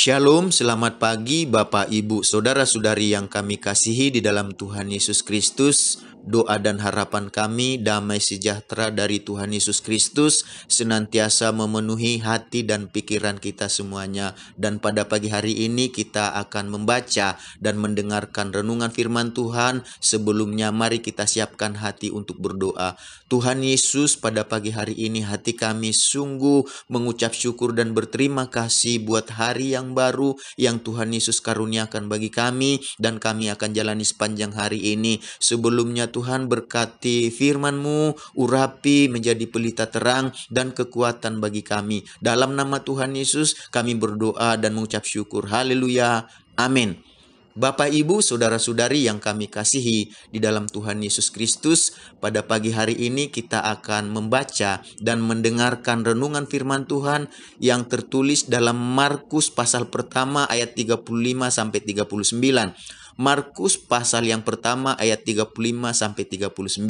Shalom, selamat pagi Bapak, Ibu, Saudara-saudari yang kami kasihi di dalam Tuhan Yesus Kristus doa dan harapan kami damai sejahtera dari Tuhan Yesus Kristus senantiasa memenuhi hati dan pikiran kita semuanya dan pada pagi hari ini kita akan membaca dan mendengarkan renungan firman Tuhan sebelumnya mari kita siapkan hati untuk berdoa Tuhan Yesus pada pagi hari ini hati kami sungguh mengucap syukur dan berterima kasih buat hari yang baru yang Tuhan Yesus karuniakan bagi kami dan kami akan jalani sepanjang hari ini sebelumnya Tuhan berkati firman-Mu, urapi menjadi pelita terang dan kekuatan bagi kami. Dalam nama Tuhan Yesus kami berdoa dan mengucap syukur. Haleluya. Amin. Bapak, Ibu, saudara-saudari yang kami kasihi di dalam Tuhan Yesus Kristus, pada pagi hari ini kita akan membaca dan mendengarkan renungan firman Tuhan yang tertulis dalam Markus pasal pertama ayat 35 sampai 39. Markus pasal yang pertama ayat 35 sampai 39.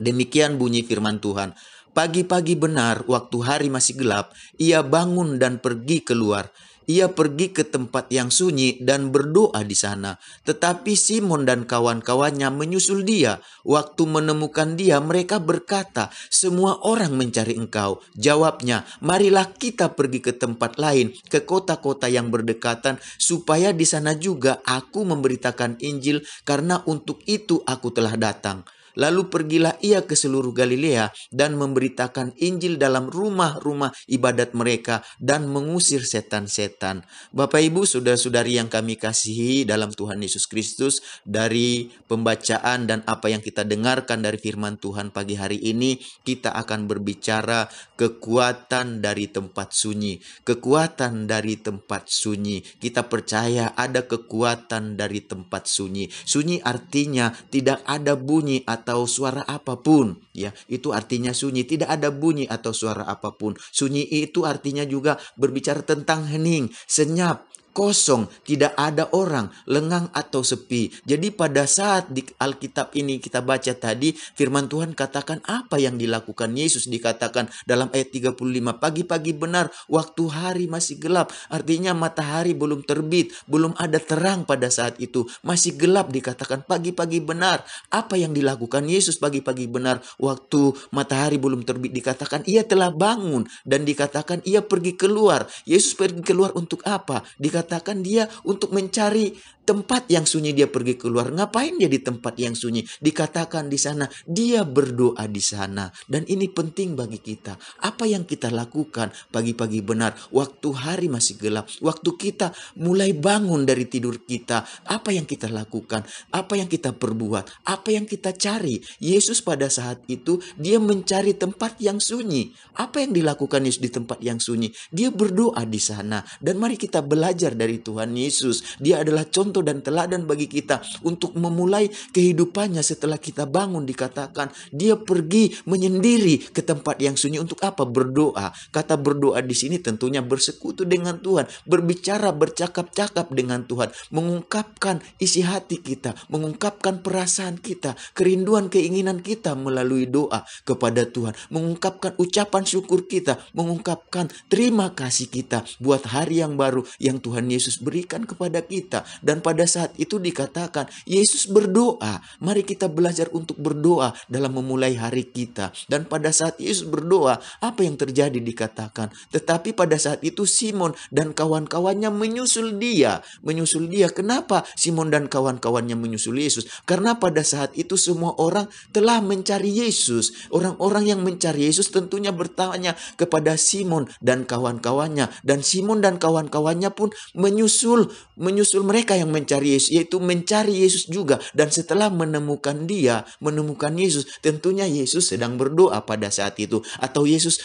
Demikian bunyi firman Tuhan. Pagi-pagi benar, waktu hari masih gelap, ia bangun dan pergi keluar ia pergi ke tempat yang sunyi dan berdoa di sana. Tetapi Simon dan kawan-kawannya menyusul dia. Waktu menemukan dia, mereka berkata, "Semua orang mencari engkau." Jawabnya, "Marilah kita pergi ke tempat lain, ke kota-kota yang berdekatan, supaya di sana juga aku memberitakan Injil, karena untuk itu aku telah datang." Lalu pergilah ia ke seluruh Galilea dan memberitakan Injil dalam rumah-rumah ibadat mereka dan mengusir setan-setan. Bapak Ibu, saudara-saudari yang kami kasihi dalam Tuhan Yesus Kristus, dari pembacaan dan apa yang kita dengarkan dari firman Tuhan pagi hari ini, kita akan berbicara kekuatan dari tempat sunyi. Kekuatan dari tempat sunyi. Kita percaya ada kekuatan dari tempat sunyi. Sunyi artinya tidak ada bunyi atau suara apapun ya itu artinya sunyi tidak ada bunyi atau suara apapun sunyi itu artinya juga berbicara tentang hening senyap kosong, tidak ada orang, lengang atau sepi. Jadi pada saat di Alkitab ini kita baca tadi, firman Tuhan katakan apa yang dilakukan Yesus dikatakan dalam ayat 35, pagi-pagi benar, waktu hari masih gelap, artinya matahari belum terbit, belum ada terang pada saat itu, masih gelap dikatakan pagi-pagi benar. Apa yang dilakukan Yesus pagi-pagi benar, waktu matahari belum terbit dikatakan ia telah bangun dan dikatakan ia pergi keluar. Yesus pergi keluar untuk apa? Dikatakan dikatakan dia untuk mencari tempat yang sunyi dia pergi keluar. Ngapain dia di tempat yang sunyi? Dikatakan di sana dia berdoa di sana. Dan ini penting bagi kita. Apa yang kita lakukan pagi-pagi benar, waktu hari masih gelap, waktu kita mulai bangun dari tidur kita, apa yang kita lakukan, apa yang kita perbuat, apa yang kita cari. Yesus pada saat itu dia mencari tempat yang sunyi. Apa yang dilakukan Yesus di tempat yang sunyi? Dia berdoa di sana. Dan mari kita belajar belajar dari Tuhan Yesus. Dia adalah contoh dan teladan bagi kita untuk memulai kehidupannya setelah kita bangun dikatakan dia pergi menyendiri ke tempat yang sunyi untuk apa? Berdoa. Kata berdoa di sini tentunya bersekutu dengan Tuhan, berbicara, bercakap-cakap dengan Tuhan, mengungkapkan isi hati kita, mengungkapkan perasaan kita, kerinduan keinginan kita melalui doa kepada Tuhan, mengungkapkan ucapan syukur kita, mengungkapkan terima kasih kita buat hari yang baru yang Tuhan Tuhan Yesus berikan kepada kita. Dan pada saat itu dikatakan, Yesus berdoa. Mari kita belajar untuk berdoa dalam memulai hari kita. Dan pada saat Yesus berdoa, apa yang terjadi dikatakan. Tetapi pada saat itu Simon dan kawan-kawannya menyusul dia. Menyusul dia. Kenapa Simon dan kawan-kawannya menyusul Yesus? Karena pada saat itu semua orang telah mencari Yesus. Orang-orang yang mencari Yesus tentunya bertanya kepada Simon dan kawan-kawannya. Dan Simon dan kawan-kawannya pun menyusul menyusul mereka yang mencari Yesus yaitu mencari Yesus juga dan setelah menemukan dia menemukan Yesus tentunya Yesus sedang berdoa pada saat itu atau Yesus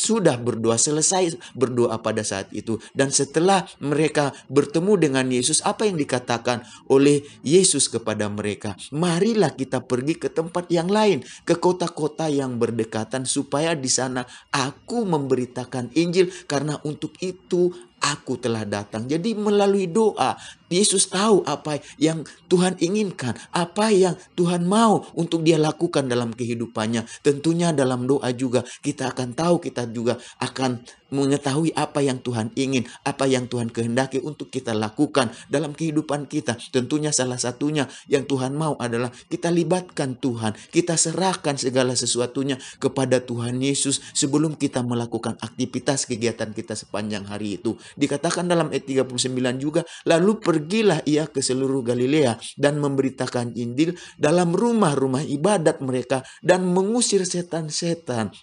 sudah berdoa selesai berdoa pada saat itu dan setelah mereka bertemu dengan Yesus apa yang dikatakan oleh Yesus kepada mereka marilah kita pergi ke tempat yang lain ke kota-kota yang berdekatan supaya di sana aku memberitakan Injil karena untuk itu aku telah datang. Jadi melalui doa Yesus tahu apa yang Tuhan inginkan, apa yang Tuhan mau untuk dia lakukan dalam kehidupannya. Tentunya dalam doa juga kita akan tahu, kita juga akan mengetahui apa yang Tuhan ingin, apa yang Tuhan kehendaki untuk kita lakukan dalam kehidupan kita. Tentunya salah satunya yang Tuhan mau adalah kita libatkan Tuhan, kita serahkan segala sesuatunya kepada Tuhan Yesus sebelum kita melakukan aktivitas kegiatan kita sepanjang hari itu. Dikatakan dalam ayat 39 juga, lalu per pergilah ia ke seluruh Galilea dan memberitakan Injil dalam rumah-rumah ibadat mereka dan mengusir setan-setan.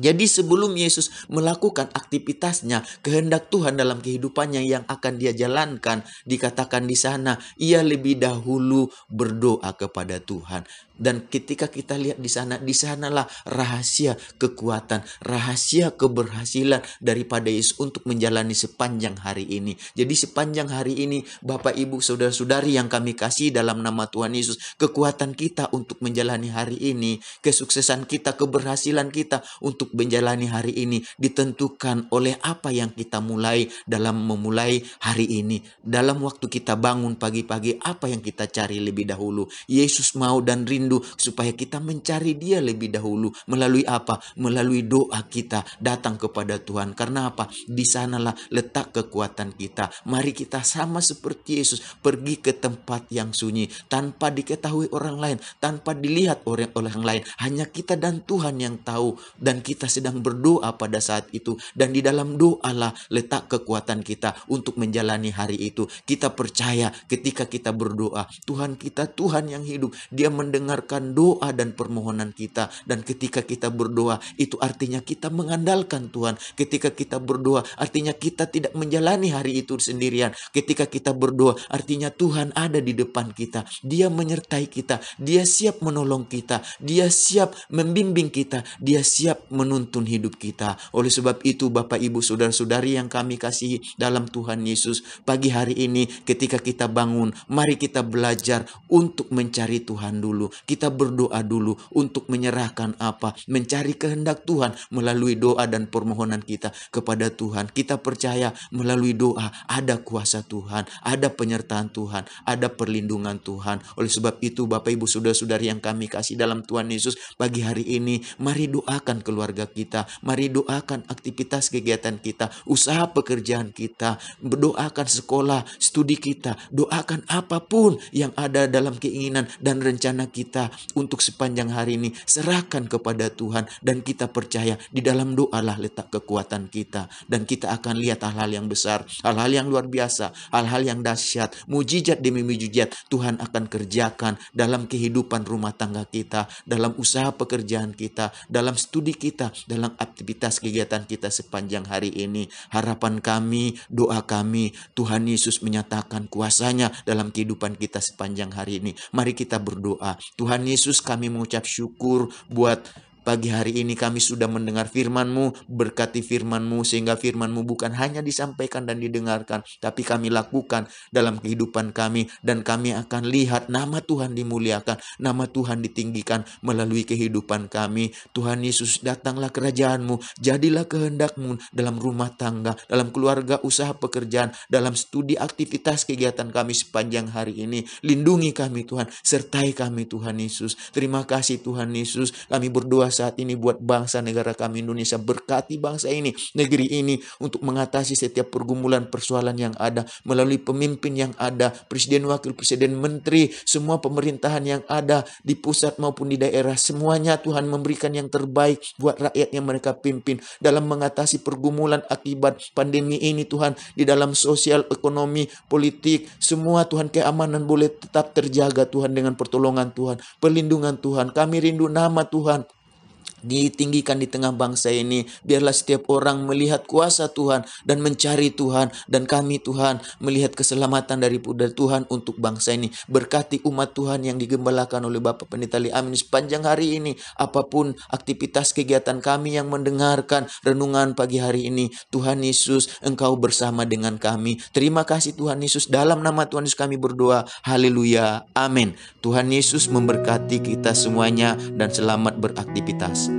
Jadi sebelum Yesus melakukan aktivitasnya, kehendak Tuhan dalam kehidupannya yang akan dia jalankan, dikatakan di sana, ia lebih dahulu berdoa kepada Tuhan. Dan ketika kita lihat di sana, di sanalah rahasia kekuatan, rahasia keberhasilan daripada Yesus untuk menjalani sepanjang hari ini. Jadi sepanjang hari ini, Bapak Ibu Saudara-saudari yang kami kasih dalam nama Tuhan Yesus, kekuatan kita untuk menjalani hari ini, kesuksesan kita, keberhasilan kita untuk menjalani hari ini ditentukan oleh apa yang kita mulai dalam memulai hari ini. Dalam waktu kita bangun pagi-pagi, apa yang kita cari lebih dahulu? Yesus mau dan rindu rindu supaya kita mencari dia lebih dahulu. Melalui apa? Melalui doa kita datang kepada Tuhan. Karena apa? Di sanalah letak kekuatan kita. Mari kita sama seperti Yesus pergi ke tempat yang sunyi tanpa diketahui orang lain, tanpa dilihat oleh orang lain. Hanya kita dan Tuhan yang tahu dan kita sedang berdoa pada saat itu dan di dalam doa lah letak kekuatan kita untuk menjalani hari itu. Kita percaya ketika kita berdoa, Tuhan kita Tuhan yang hidup, Dia mendengar mendengarkan doa dan permohonan kita. Dan ketika kita berdoa, itu artinya kita mengandalkan Tuhan. Ketika kita berdoa, artinya kita tidak menjalani hari itu sendirian. Ketika kita berdoa, artinya Tuhan ada di depan kita. Dia menyertai kita. Dia siap menolong kita. Dia siap membimbing kita. Dia siap menuntun hidup kita. Oleh sebab itu, Bapak, Ibu, Saudara-saudari yang kami kasihi dalam Tuhan Yesus, pagi hari ini ketika kita bangun, mari kita belajar untuk mencari Tuhan dulu. Kita berdoa dulu untuk menyerahkan apa, mencari kehendak Tuhan melalui doa dan permohonan kita kepada Tuhan. Kita percaya melalui doa ada kuasa Tuhan, ada penyertaan Tuhan, ada perlindungan Tuhan. Oleh sebab itu Bapak Ibu Saudara-saudari yang kami kasih dalam Tuhan Yesus bagi hari ini, mari doakan keluarga kita, mari doakan aktivitas kegiatan kita, usaha pekerjaan kita, berdoakan sekolah, studi kita, doakan apapun yang ada dalam keinginan dan rencana kita kita untuk sepanjang hari ini serahkan kepada Tuhan dan kita percaya di dalam doalah letak kekuatan kita dan kita akan lihat hal-hal yang besar, hal-hal yang luar biasa, hal-hal yang dahsyat, mujizat demi mujizat Tuhan akan kerjakan dalam kehidupan rumah tangga kita, dalam usaha pekerjaan kita, dalam studi kita, dalam aktivitas kegiatan kita sepanjang hari ini. Harapan kami, doa kami, Tuhan Yesus menyatakan kuasanya dalam kehidupan kita sepanjang hari ini. Mari kita berdoa, Tuhan Yesus kami mengucap syukur buat Pagi hari ini kami sudah mendengar firman-Mu, berkati firman-Mu sehingga firman-Mu bukan hanya disampaikan dan didengarkan, tapi kami lakukan dalam kehidupan kami dan kami akan lihat nama Tuhan dimuliakan, nama Tuhan ditinggikan melalui kehidupan kami. Tuhan Yesus, datanglah kerajaan-Mu, jadilah kehendak-Mu dalam rumah tangga, dalam keluarga, usaha pekerjaan, dalam studi aktivitas kegiatan kami sepanjang hari ini. Lindungi kami Tuhan, sertai kami Tuhan Yesus. Terima kasih Tuhan Yesus, kami berdoa saat ini buat bangsa negara kami Indonesia. Berkati bangsa ini, negeri ini untuk mengatasi setiap pergumulan persoalan yang ada melalui pemimpin yang ada, presiden, wakil presiden, menteri, semua pemerintahan yang ada di pusat maupun di daerah. Semuanya Tuhan memberikan yang terbaik buat rakyat yang mereka pimpin dalam mengatasi pergumulan akibat pandemi ini Tuhan di dalam sosial, ekonomi, politik, semua Tuhan keamanan boleh tetap terjaga Tuhan dengan pertolongan Tuhan, perlindungan Tuhan. Kami rindu nama Tuhan ditinggikan di tengah bangsa ini. Biarlah setiap orang melihat kuasa Tuhan dan mencari Tuhan dan kami Tuhan melihat keselamatan daripada Tuhan untuk bangsa ini. Berkati umat Tuhan yang digembalakan oleh Bapak Pendeta Lee. Amin sepanjang hari ini. Apapun aktivitas kegiatan kami yang mendengarkan renungan pagi hari ini. Tuhan Yesus engkau bersama dengan kami. Terima kasih Tuhan Yesus. Dalam nama Tuhan Yesus kami berdoa. Haleluya. Amin. Tuhan Yesus memberkati kita semuanya dan selamat beraktivitas.